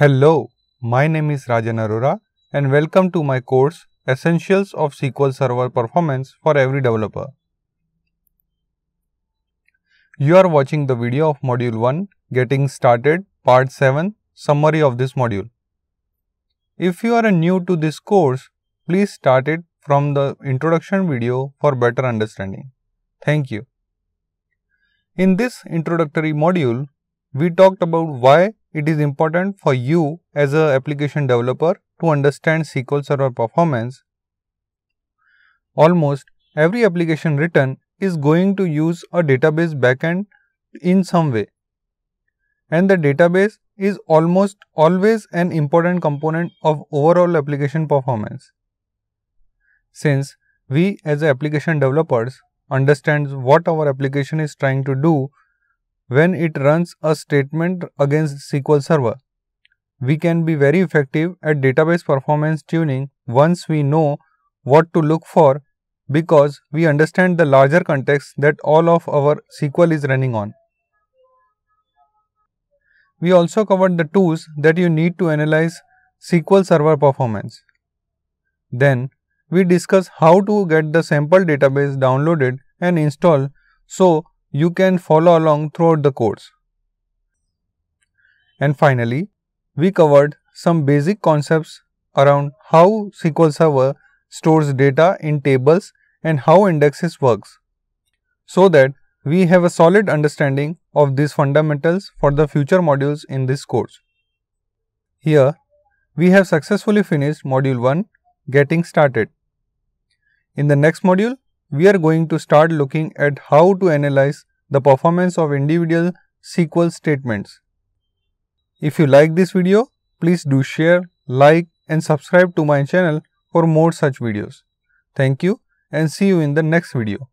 Hello, my name is Rajan Arora and welcome to my course Essentials of SQL Server Performance for Every Developer. You are watching the video of Module 1 Getting Started Part 7 Summary of this module. If you are new to this course, please start it from the introduction video for better understanding. Thank you. In this introductory module, we talked about why it is important for you as an application developer to understand SQL Server performance. Almost every application written is going to use a database backend in some way. And the database is almost always an important component of overall application performance. Since we as application developers understand what our application is trying to do when it runs a statement against SQL Server. We can be very effective at database performance tuning once we know what to look for because we understand the larger context that all of our SQL is running on. We also covered the tools that you need to analyze SQL Server performance. Then, we discuss how to get the sample database downloaded and installed so you can follow along throughout the course. And finally, we covered some basic concepts around how SQL Server stores data in tables and how indexes works, so that we have a solid understanding of these fundamentals for the future modules in this course. Here, we have successfully finished module 1, Getting Started. In the next module, we are going to start looking at how to analyze the performance of individual SQL statements. If you like this video, please do share, like and subscribe to my channel for more such videos. Thank you and see you in the next video.